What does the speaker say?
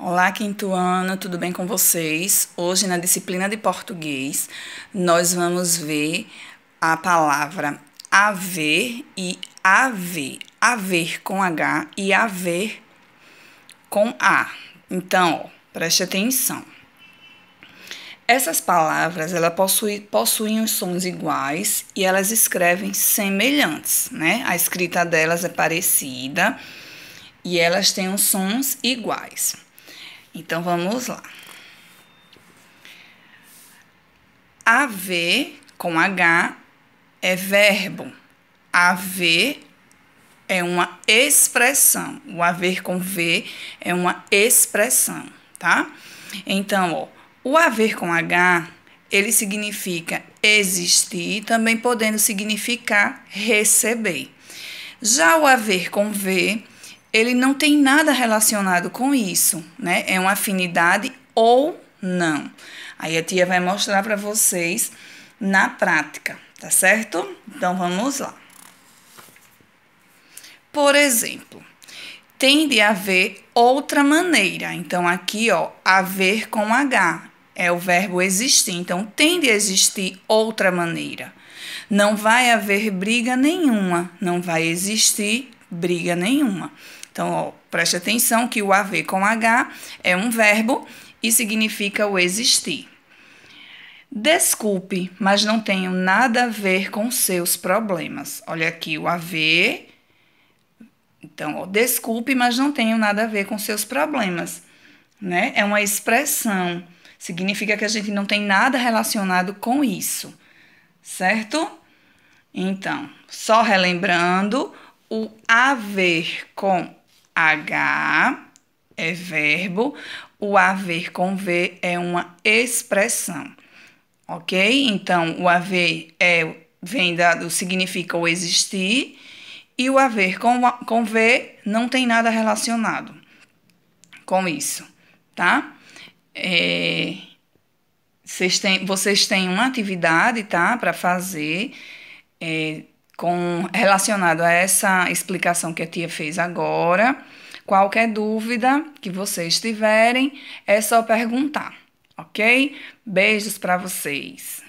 Olá, quinto ano, tudo bem com vocês? Hoje, na disciplina de português, nós vamos ver a palavra haver e haver. Haver com H e haver com A. Então, ó, preste atenção. Essas palavras ela possui, possuem os sons iguais e elas escrevem semelhantes, né? A escrita delas é parecida e elas têm os sons iguais. Então vamos lá. AV com H é verbo. AV é uma expressão. O haver com V é uma expressão, tá? Então, ó, o haver com H, ele significa existir, também podendo significar receber. Já o haver com V ele não tem nada relacionado com isso, né? É uma afinidade ou não. Aí a tia vai mostrar para vocês na prática, tá certo? Então vamos lá. Por exemplo, tem de haver outra maneira. Então aqui, ó, haver com H é o verbo existir. Então tem de existir outra maneira. Não vai haver briga nenhuma, não vai existir briga nenhuma. Então, ó, preste atenção que o haver com H é um verbo e significa o existir. Desculpe, mas não tenho nada a ver com seus problemas. Olha aqui o haver. Então, ó, desculpe, mas não tenho nada a ver com seus problemas. Né? É uma expressão. Significa que a gente não tem nada relacionado com isso, certo? Então, só relembrando, o haver com H é verbo, o haver com V é uma expressão, ok? Então, o haver é, vem dado significa o existir, e o haver com, com V não tem nada relacionado com isso, tá? É, vocês, têm, vocês têm uma atividade, tá? Para fazer. É, com relacionado a essa explicação que a tia fez agora. Qualquer dúvida que vocês tiverem, é só perguntar, ok? Beijos para vocês.